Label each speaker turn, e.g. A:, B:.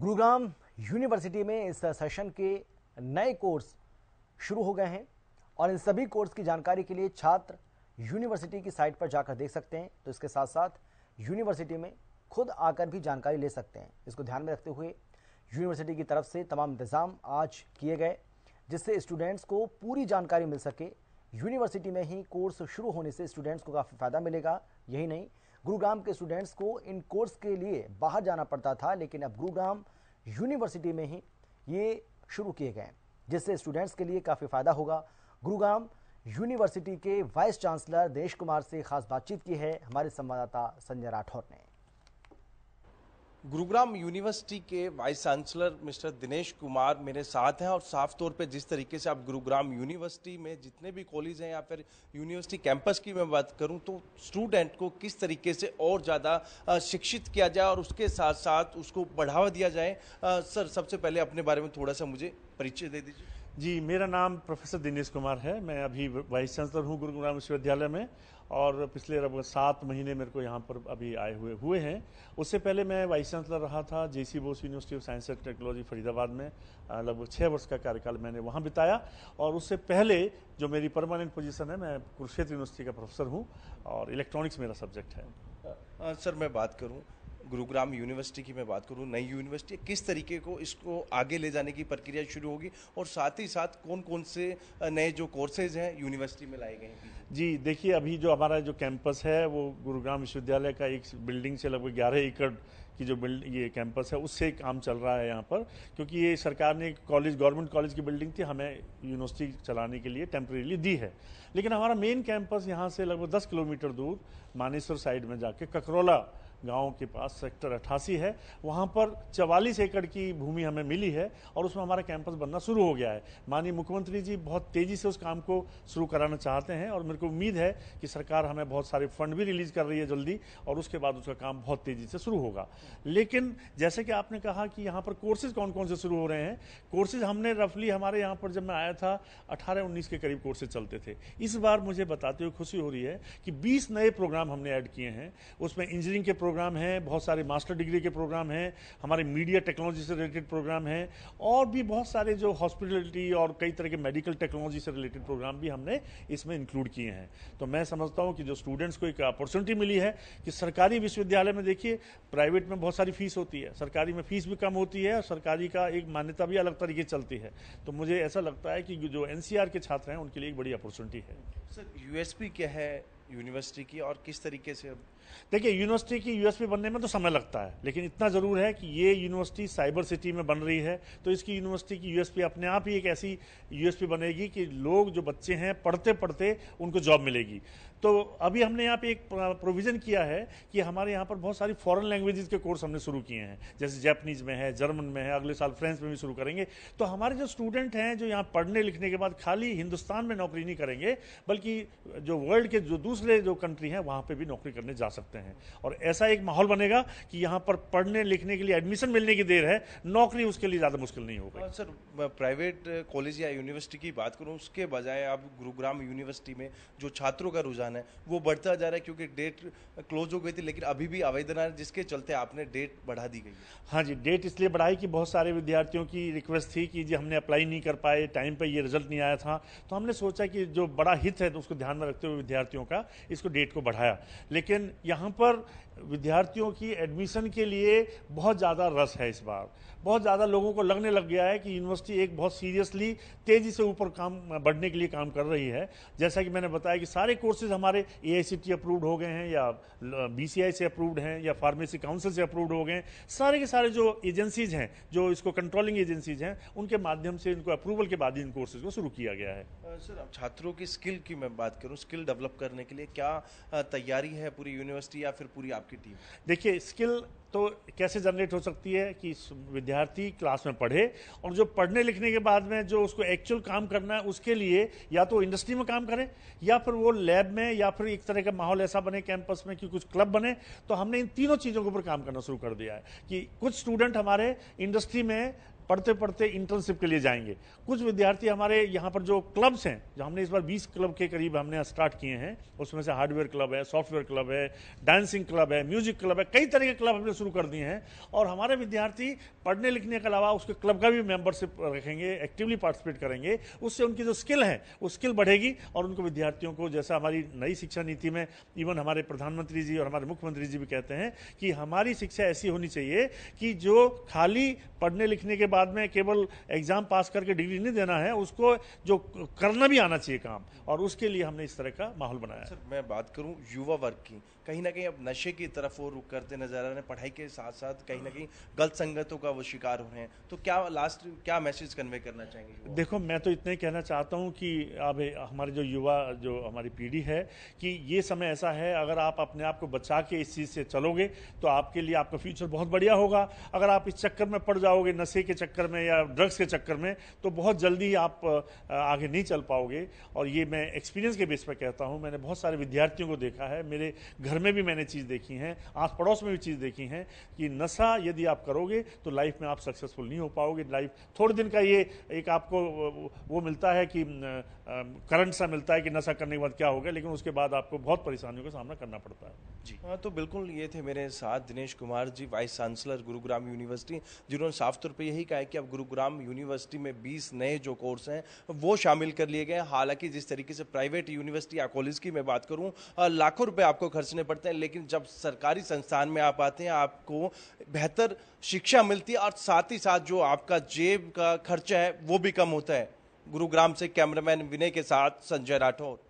A: Gurugram university में इस session के नए कोर्स शुरू हो गए हैं और इन सभी कोर्स की जानकारी के लिए छात्र यूनिवर्सिटी की साइट पर जाकर देख सकते हैं तो इसके साथ साथ यूनिवर्सिटी में खुद आकर भी जानकारी ले सकते हैं इसको ध्यान में रखते हुए यूनिवर्सिटी की तरफ से तमाम इंतज़ाम आज किए गए जिससे स्टूडेंट्स को पूरी जानकारी मिल सके यूनिवर्सिटी में ही कोर्स शुरू होने से स्टूडेंट्स को काफ़ी फ़ायदा मिलेगा यही नहीं गुरुग्राम के स्टूडेंट्स को इन कोर्स के लिए बाहर जाना पड़ता था लेकिन अब गुरुग्राम यूनिवर्सिटी में ही ये शुरू किए गए जिससे स्टूडेंट्स के लिए काफ़ी फ़ायदा होगा गुरुग्राम यूनिवर्सिटी के वाइस चांसलर दिनेश कुमार से खास बातचीत की है हमारे संवाददाता संजय राठौर ने गुरुग्राम
B: यूनिवर्सिटी के vice chancellor mister Dinesh Kumar मेरे साथ हैं और साफ तौर पे जिस तरीके से आप गुरुग्राम यूनिवर्सिटी में जितने भी कॉलेज हैं या फिर यूनिवर्सिटी कैंपस की मैं बात करूं तो स्टूडेंट को किस तरीके से और ज़्यादा शिक्षित किया जाए और उसके साथ साथ उसको बढ़ावा दिया जाए सर सबसे पहले अपने बारे में थोड़ा सा मुझे परिचय दे दीजिए जी
C: मेरा नाम प्रोफेसर दिनेश कुमार है मैं अभी वाइस चांसलर हूँ गुरुग्राम विश्वविद्यालय में और पिछले लगभग सात महीने मेरे को यहाँ पर अभी आए हुए हुए हैं उससे पहले मैं वाइस चांसलर रहा था J C Bose university of science and technology Faridabad में लगभग छः वर्ष का कार्यकाल मैंने वहाँ बिताया और उससे पहले जो मेरी परमानेंट पोजीशन है मैं कुरुक्षेत्र यूनिवर्सिटी का प्रोफेसर हूँ और इलेक्ट्रॉनिक्स मेरा सब्जेक्ट है
B: आ, सर मैं बात करूँ गुरुग्राम यूनिवर्सिटी की मैं बात करूँ नई यूनिवर्सिटी किस तरीके को इसको आगे ले जाने की प्रक्रिया शुरू होगी और साथ ही साथ कौन कौन से नए जो कोर्सेज हैं यूनिवर्सिटी में लाए गए हैं जी देखिए अभी जो हमारा जो
C: कैंपस है वो गुरुग्राम विश्वविद्यालय का एक बिल्डिंग से लगभग ग्यारह एकड़ की जो बिल्ड ये कैंपस है उससे काम चल रहा है यहाँ पर क्योंकि ये सरकार ने कॉलेज गवर्नमेंट कॉलेज की बिल्डिंग थी हमें यूनिवर्सिटी चलाने के लिए टेम्प्रेरीली दी है लेकिन हमारा मेन कैंपस यहाँ से लगभग दस किलोमीटर दूर मानेसर साइड में जाके ककरोला गांव के पास सेक्टर अट्ठासी है वहाँ पर चवालीस एकड़ की भूमि हमें मिली है और उसमें हमारा कैंपस बनना शुरू हो गया है माननीय मुख्यमंत्री जी बहुत तेज़ी से उस काम को शुरू कराना चाहते हैं और मेरे को उम्मीद है कि सरकार हमें बहुत सारे फंड भी रिलीज कर रही है जल्दी और उसके बाद उसका काम बहुत तेज़ी से शुरू होगा लेकिन जैसे कि आपने कहा कि यहाँ पर कोर्सेज कौन कौन से शुरू हो रहे हैं कोर्सेज हमने रफली हमारे यहाँ पर जब मैं आया था 18-19 के करीब कोर्सेज चलते थे इस बार मुझे बताते हुए खुशी हो रही है कि 20 नए प्रोग्राम हमने ऐड किए हैं उसमें इंजीनियरिंग के प्रोग्राम हैं बहुत सारे मास्टर डिग्री के प्रोग्राम हैं हमारे मीडिया टेक्नोलॉजी से रिलेटेड प्रोग्राम हैं और भी बहुत सारे जो हॉस्पिटलिटी और कई तरह के मेडिकल टेक्नोलॉजी से रिलेटेड प्रोग्राम भी हमने इसमें इंक्लूड किए हैं तो मैं समझता हूँ कि जो स्टूडेंट्स को एक अपॉर्चुनिटी मिली है कि सरकारी विश्वविद्यालय में देखिए प्राइवेट में में बहुत सारी फीस होती है सरकारी में फीस भी कम होती है और सरकारी का एक मान्यता भी अलग तरीके चलती है तो मुझे ऐसा लगता है कि जो एन के छात्र हैं उनके लिए एक बड़ी अपॉर्चुनिटी है सर यू क्या है यूनिवर्सिटी की और किस तरीके से देखिए यूनिवर्सिटी की यूएसपी बनने में तो समय लगता है लेकिन इतना ज़रूर है कि ये यूनिवर्सिटी साइबर सिटी में बन रही है तो इसकी यूनिवर्सिटी की यूएसपी अपने आप ही एक ऐसी यूएसपी बनेगी कि लोग जो बच्चे हैं पढ़ते पढ़ते उनको जॉब मिलेगी तो अभी हमने यहाँ पे एक प्रोविज़न किया है कि हमारे यहाँ पर बहुत सारी फॉरेन लैंग्वेजेस के कोर्स हमने शुरू किए हैं जैसे जैपनीज में है जर्मन में है अगले साल फ्रेंच में भी शुरू करेंगे तो हमारे जो स्टूडेंट हैं जो यहाँ पढ़ने लिखने के बाद खाली हिंदुस्तान में नौकरी नहीं करेंगे बल्कि जो वर्ल्ड के जो दूसरे जो कंट्री हैं वहाँ पर भी नौकरी करने जा सकते हैं और ऐसा एक माहौल बनेगा कि यहाँ पर पढ़ने लिखने के लिए एडमिशन मिलने की देर है नौकरी उसके लिए ज़्यादा मुश्किल नहीं होगा
B: सर प्राइवेट कॉलेज या यूनिवर्सिटी की बात करूँ उसके बजाय आप गुरुग्राम यूनिवर्सिटी में जो छात्रों का रुझान है वो बढ़ता जा रहा है क्योंकि डेट क्लोज हो गई थी लेकिन अभी भी आवेदन जिसके चलते आपने डेट बढ़ा दी गई
C: हाँ जी डेट इसलिए बढ़ाई कि बहुत सारे विद्यार्थियों की रिक्वेस्ट थी कि जी हमने अप्लाई नहीं कर पाए टाइम पर ये रिजल्ट नहीं आया था तो हमने सोचा कि जो बड़ा हित है तो उसको ध्यान में रखते हुए विद्यार्थियों का इसको डेट को बढ़ाया लेकिन यहाँ पर विद्यार्थियों की एडमिशन के लिए बहुत ज़्यादा रस है इस बार बहुत ज़्यादा लोगों को लगने लग गया है कि यूनिवर्सिटी एक बहुत सीरियसली तेज़ी से ऊपर काम बढ़ने के लिए काम कर रही है जैसा कि मैंने बताया कि सारे कोर्सेज हमारे ए अप्रूव्ड हो गए हैं या बी से अप्रूव्ड हैं या फार्मेसी काउंसिल से अप्रूव्ड हो गए हैं सारे के सारे जो एजेंसीज हैं जो इसको कंट्रोलिंग एजेंसीज हैं उनके माध्यम से इनको अप्रूवल के बाद इन कोर्सेज को
B: शुरू किया गया है सर छात्रों की स्किल की मैं बात करूँ स्किल डेवलप करने के लिए क्या तैयारी है पूरी यूनिवर्सिटी यूनिवर्सिटी या फिर पूरी आपकी टीम देखिए स्किल तो कैसे जनरेट हो सकती
C: है कि विद्यार्थी क्लास में पढ़े और जो पढ़ने लिखने के बाद में जो उसको एक्चुअल काम करना है उसके लिए या तो इंडस्ट्री में काम करे या फिर वो लैब में या फिर एक तरह का माहौल ऐसा बने कैंपस में कि कुछ क्लब बने तो हमने इन तीनों चीज़ों के ऊपर काम करना शुरू कर दिया है कि कुछ स्टूडेंट हमारे इंडस्ट्री में पढ़ते पढ़ते इंटर्नशिप के लिए जाएंगे कुछ विद्यार्थी हमारे यहाँ पर जो क्लब्स हैं जो हमने इस बार 20 क्लब के करीब हमने स्टार्ट किए हैं उसमें से हार्डवेयर क्लब है सॉफ्टवेयर क्लब है डांसिंग क्लब है म्यूजिक क्लब है कई तरह के क्लब हमने शुरू कर दिए हैं और हमारे विद्यार्थी पढ़ने लिखने के अलावा उसके क्लब का भी मेम्बरशिप रखेंगे एक्टिवली पार्टिसिपेट करेंगे उससे उनकी जो स्किल है वो स्किल बढ़ेगी और उनको विद्यार्थियों को जैसा हमारी नई शिक्षा नीति में इवन हमारे प्रधानमंत्री जी और हमारे मुख्यमंत्री जी भी कहते हैं कि हमारी शिक्षा ऐसी होनी चाहिए कि जो खाली पढ़ने लिखने के बाद में केवल एग्ज़ाम पास करके डिग्री नहीं देना है उसको
B: जो करना भी आना चाहिए काम और उसके लिए हमने इस तरह का माहौल बनाया सर मैं बात करूँ युवा वर्ग की कहीं ना कहीं अब नशे की तरफ वो रुख करते नजर आ रहे हैं पढ़ाई के साथ साथ कहीं ना कहीं गलत संगतों का वो शिकार हो रहे हैं तो क्या लास्ट क्या मैसेज कन्वे करना चाहेंगे
C: देखो मैं तो इतने कहना चाहता हूँ कि अब हमारे जो युवा जो हमारी पीढ़ी है कि ये समय ऐसा है अगर आप अपने आप को बचा के इस चीज़ से चलोगे तो आपके लिए आपका फ्यूचर बहुत बढ़िया होगा अगर आप इस चक्कर में पड़ जाओगे नशे के चक्कर में या ड्रग्स के चक्कर में तो बहुत जल्दी आप आगे नहीं चल पाओगे और ये मैं एक्सपीरियंस के बेस पर कहता हूँ मैंने बहुत सारे विद्यार्थियों को देखा है मेरे घर घर में भी मैंने चीज़ देखी हैं आस पड़ोस में भी चीज़ देखी हैं कि नशा यदि आप करोगे तो लाइफ में आप सक्सेसफुल नहीं हो पाओगे लाइफ थोड़े दिन का ये एक आपको वो मिलता है कि करंट सा मिलता है कि नशा करने के बाद क्या होगा लेकिन उसके बाद आपको बहुत परेशानियों का सामना करना पड़ता है
B: जी हाँ तो बिल्कुल ये थे मेरे साथ Dinesh Kumar ji vice chancellor Gurugram university जिन्होंने साफ तौर पर यही कहा है कि अब गुरुग्राम यूनिवर्सिटी में बीस नए जो कोर्स हैं वो शामिल कर लिए गए हालांकि जिस तरीके से प्राइवेट यूनिवर्सिटी या कॉलेज की मैं बात करूँ लाखों रुपये आपको खर्चने पड़ता है लेकिन जब सरकारी संस्थान में आप आते हैं आपको बेहतर शिक्षा मिलती है और साथ ही साथ जो आपका जेब का खर्चा है वो भी कम होता है गुरुग्राम से कैमरामैन विनय के साथ संजय राठौर